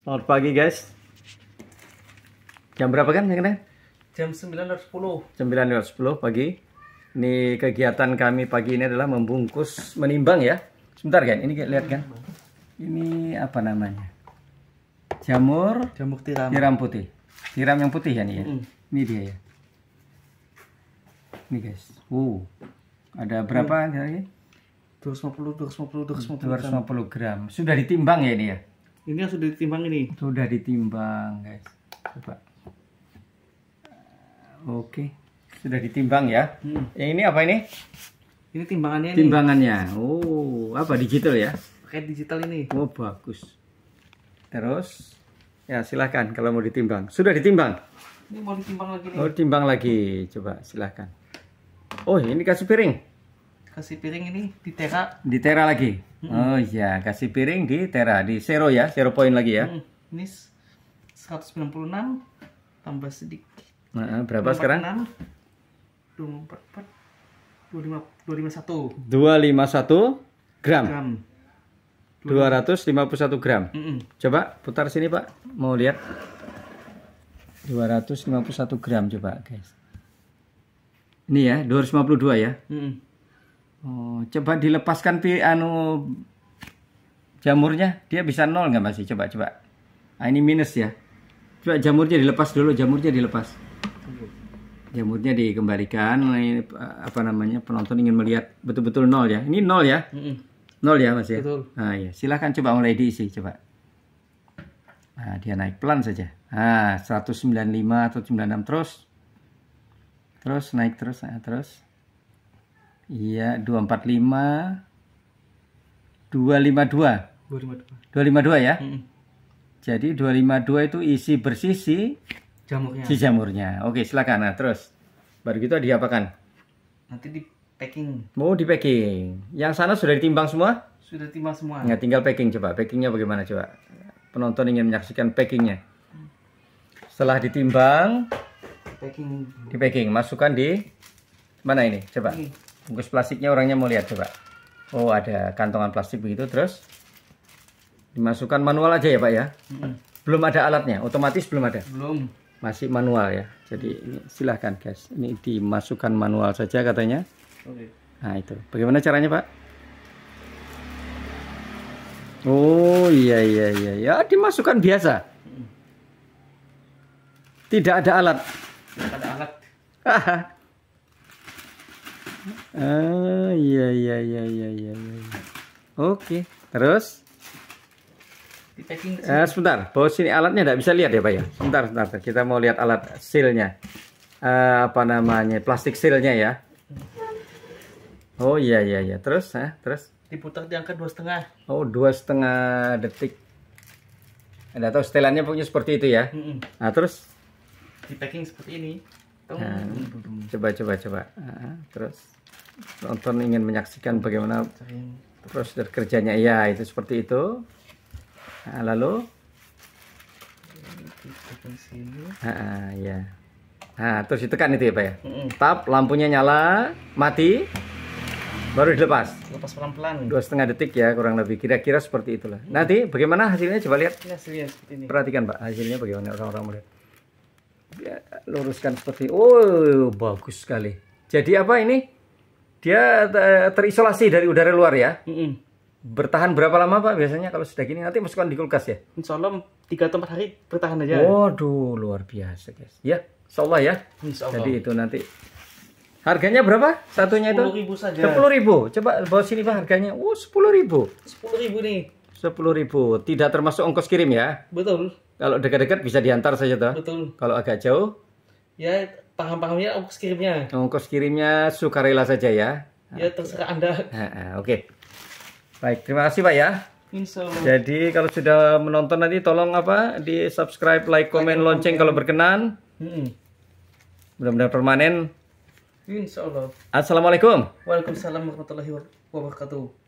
Selamat pagi guys. Jam berapa kan? Kena? Jam 9.10. Jam 9.10 pagi. Ini kegiatan kami pagi ini adalah membungkus, menimbang ya. Sebentar kan, ini lihat kan. Ini apa namanya? Jamur. Jamur tiram. Tiram putih. Tiram yang putih ya nih ya. Mm. Ini dia ya. Ini guys. Wow. Ada berapa lagi? Mm. 250, 250, 250, 250 gram. gram. Sudah ditimbang ya ini ya? Ini yang sudah ditimbang ini. Sudah ditimbang, guys. Coba. Eh, oke, sudah ditimbang ya. Hmm. Yang ini apa ini? Ini timbangannya. Timbangannya. Nih. Oh, apa digital ya? Pakai digital ini. Oh, bagus. Terus ya silahkan kalau mau ditimbang. Sudah ditimbang. Ini mau ditimbang lagi nih. Oh, timbang lagi. Coba silahkan. Oh, ini kasih piring kasih piring ini di Tera. Di Tera lagi. Mm -hmm. Oh iya, kasih piring di Tera, di Zero ya, Zero poin lagi ya. Mm Ini 196 tambah sedikit. Nah, berapa sekarang? 25 251. 251 gram. gram. 251 gram. Mm -hmm. Coba putar sini, Pak. Mau lihat. 251 gram coba, guys. Ini ya, 252 ya. Mm -hmm. Oh, coba dilepaskan pi anu jamurnya, dia bisa nol nggak masih? Coba coba. Nah, ini minus ya. Coba jamurnya dilepas dulu, jamurnya dilepas. Jamurnya dikembalikan. Ini apa namanya? Penonton ingin melihat betul-betul nol ya. Ini nol ya. Nol ya masih ya. Nah, iya. Silahkan coba mulai diisi coba. Nah, dia naik pelan saja. Nah, 195 atau 96 terus. Terus naik terus, ah, terus. Iya, 245 252. 252. 252 ya? Mm -mm. Jadi 252 itu isi bersih si jamurnya. Si jamurnya. Oke, silakan. Nah, terus baru gitu diapakan? Nanti di packing. Mau oh, di packing. Yang sana sudah ditimbang semua? Sudah timbang semua. nggak ya, tinggal packing coba. Packingnya bagaimana coba? Penonton ingin menyaksikan packingnya. Setelah ditimbang, packing. Di packing, masukkan di mana ini? Coba bungkus plastiknya orangnya mau lihat coba oh ada kantongan plastik begitu terus dimasukkan manual aja ya pak ya hmm. belum ada alatnya otomatis belum ada belum masih manual ya jadi ini silahkan guys ini dimasukkan manual saja katanya Oke. nah itu bagaimana caranya pak oh iya iya iya ya dimasukkan biasa tidak ada alat tidak ada alat ah iya, iya iya iya iya iya oke terus di uh, sebentar bos sini alatnya tidak bisa lihat ya pak ya sebentar sebentar kita mau lihat alat sealnya uh, apa namanya plastik sealnya ya oh iya iya iya terus ya terus diputar di angka dua setengah oh dua setengah detik anda tahu setelannya pokoknya seperti itu ya mm -mm. nah terus di packing seperti ini coba coba coba. terus nonton ingin menyaksikan bagaimana prosedur kerjanya. Ya, itu seperti itu. Nah, lalu Ah, ya. Nah, terus ditekan itu ya, Pak ya. Tap lampunya nyala, mati. Baru dilepas. Lepas pelan-pelan. Dua setengah detik ya, kurang lebih. Kira-kira seperti itulah. Nanti bagaimana hasilnya coba lihat. Perhatikan, Pak, hasilnya bagaimana orang-orang melihat. Ya, luruskan seperti oh bagus sekali jadi apa ini dia eh, terisolasi dari udara luar ya mm -mm. bertahan berapa lama pak biasanya kalau sudah gini nanti masukkan di kulkas ya Insya Allah tiga atau hari bertahan aja waduh luar biasa guys ya Insya Allah ya Insya Allah. jadi itu nanti harganya berapa satunya 10 itu ribu saja sepuluh ribu coba bawa sini pak harganya oh sepuluh ribu sepuluh ribu nih sepuluh ribu tidak termasuk ongkos kirim ya betul kalau dekat-dekat bisa diantar saja tuh. Betul. Kalau agak jauh? Ya paham-pahamnya ongkos kirimnya. Ongkos kirimnya sukarela saja ya. Ya terserah Anda. Oke. Baik, terima kasih Pak ya. Insya Jadi kalau sudah menonton nanti tolong apa di subscribe, like, komen, like, lonceng kalau berkenan. Hmm. Mudah-mudahan permanen. Insya Allah. Assalamualaikum. Waalaikumsalam warahmatullahi wabarakatuh.